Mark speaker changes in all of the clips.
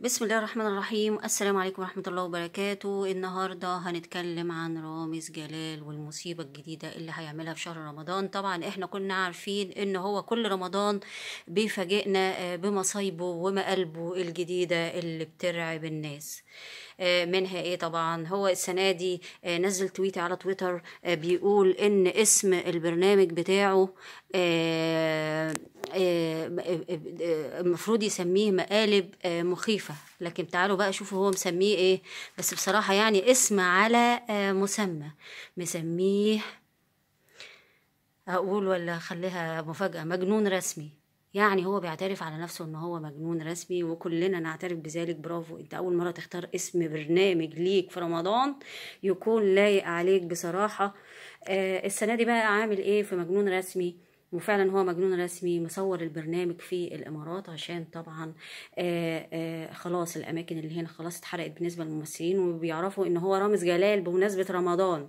Speaker 1: بسم الله الرحمن الرحيم السلام عليكم ورحمة الله وبركاته النهاردة هنتكلم عن رامز جلال والمصيبة الجديدة اللي هيعملها في شهر رمضان طبعا احنا كنا عارفين ان هو كل رمضان بيفاجئنا آه، بمصايبه ومقلبه الجديدة اللي بترعب الناس آه، منها ايه طبعا هو السنه دي آه، نزل تويت على تويتر آه، بيقول ان اسم البرنامج بتاعه المفروض يسميه مقالب مخيفة لكن تعالوا بقى شوفوا هو مسميه ايه بس بصراحة يعني اسم على مسمى مسميه اقول ولا خليها مفاجأة مجنون رسمي يعني هو بيعترف على نفسه ان هو مجنون رسمي وكلنا نعترف بذلك برافو انت اول مره تختار اسم برنامج ليك في رمضان يكون لايق عليك بصراحه آه السنه دي بقى عامل ايه في مجنون رسمي وفعلا هو مجنون رسمي مصور البرنامج في الامارات عشان طبعا آآ آه، آآ آه، خلاص الاماكن اللي هنا خلاص اتحرقت بالنسبه للممثلين وبيعرفوا ان هو رامز جلال بمناسبه رمضان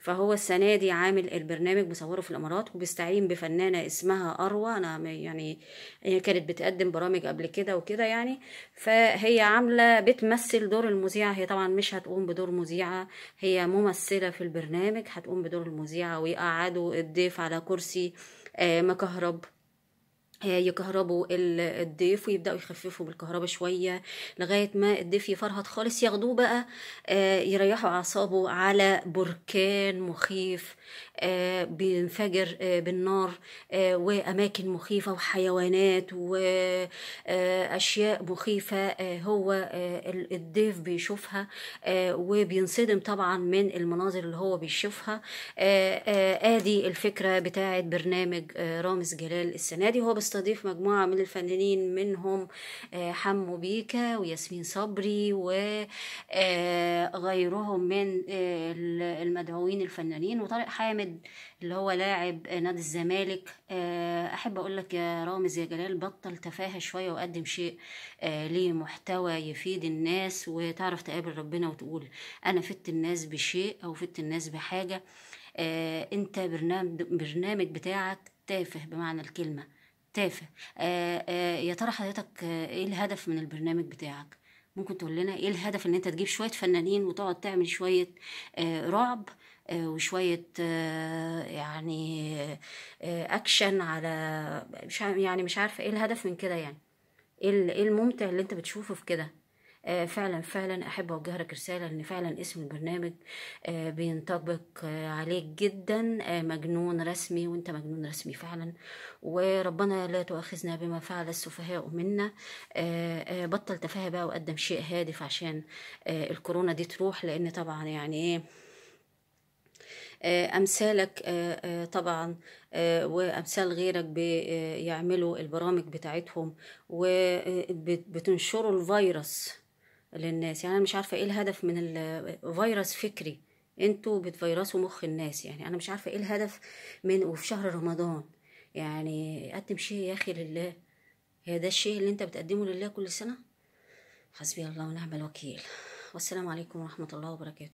Speaker 1: فهو السنه دي عامل البرنامج مصوره في الامارات وبيستعين بفنانه اسمها اروى انا يعني هي كانت بتقدم برامج قبل كده وكده يعني فهي عامله بتمثل دور المذيعه هي طبعا مش هتقوم بدور مذيعه هي ممثله في البرنامج هتقوم بدور المذيعه ويقعدوا الضيف على كرسي آه، مكهرب آه، يكهربوا الضيف ويبداوا يخففوا بالكهرباء شويه لغايه ما الضيف يفرهد خالص ياخدوه بقى آه، يريحوا اعصابه على بركان مخيف آه، بينفجر بالنار واماكن مخيفه وحيوانات واشياء مخيفه هو الضيف بيشوفها وبينصدم طبعا من المناظر اللي هو بيشوفها ادي الفكره بتاعه برنامج رامز جلال السنه دي هو بس هنستضيف مجموعة من الفنانين منهم آه، حمو بيكا وياسمين صبري وغيرهم آه، من آه، المدعوين الفنانين وطارق حامد اللي هو لاعب نادي الزمالك احب اقول لك يا رامز يا جلال بطل تفاهه شويه وقدم شيء ليه محتوى يفيد الناس وتعرف تقابل ربنا وتقول انا فدت الناس بشيء او فدت الناس بحاجه انت برنامج برنامج بتاعك تافه بمعنى الكلمه تافه آه، آه، يا ترى حضرتك آه، ايه الهدف من البرنامج بتاعك ممكن تقول لنا ايه الهدف ان انت تجيب شويه فنانين وتقعد تعمل شويه رعب وشويه يعني اكشن على مش يعني مش عارفه ايه الهدف من كده يعني ايه, إيه الممتع اللي انت بتشوفه في كده آه، فعلا فعلا احب اوجهلك رساله ان فعلا اسم البرنامج آه، بينطبق آه، عليك جدا مجنون رسمي وانت مجنون رسمي فعلا وربنا لا تؤاخذنا بما فعل السفهاء منا بطل تفاهه بقى وقدم شيء هادف عشان الكورونا دي تروح لان طبعا يعني ايه امثالك طبعا وامثال غيرك بيعملوا البرامج بتاعتهم وبتنشروا الفيروس للناس يعني انا مش عارفه ايه الهدف من الفيروس فكري انتوا بتفيرسوا مخ الناس يعني انا مش عارفه ايه الهدف من وفي شهر رمضان يعني قدم شيء يا اخي لله هي ده الشيء اللي انت بتقدمه لله كل سنه حسبي الله ونعم الوكيل والسلام عليكم ورحمه الله وبركاته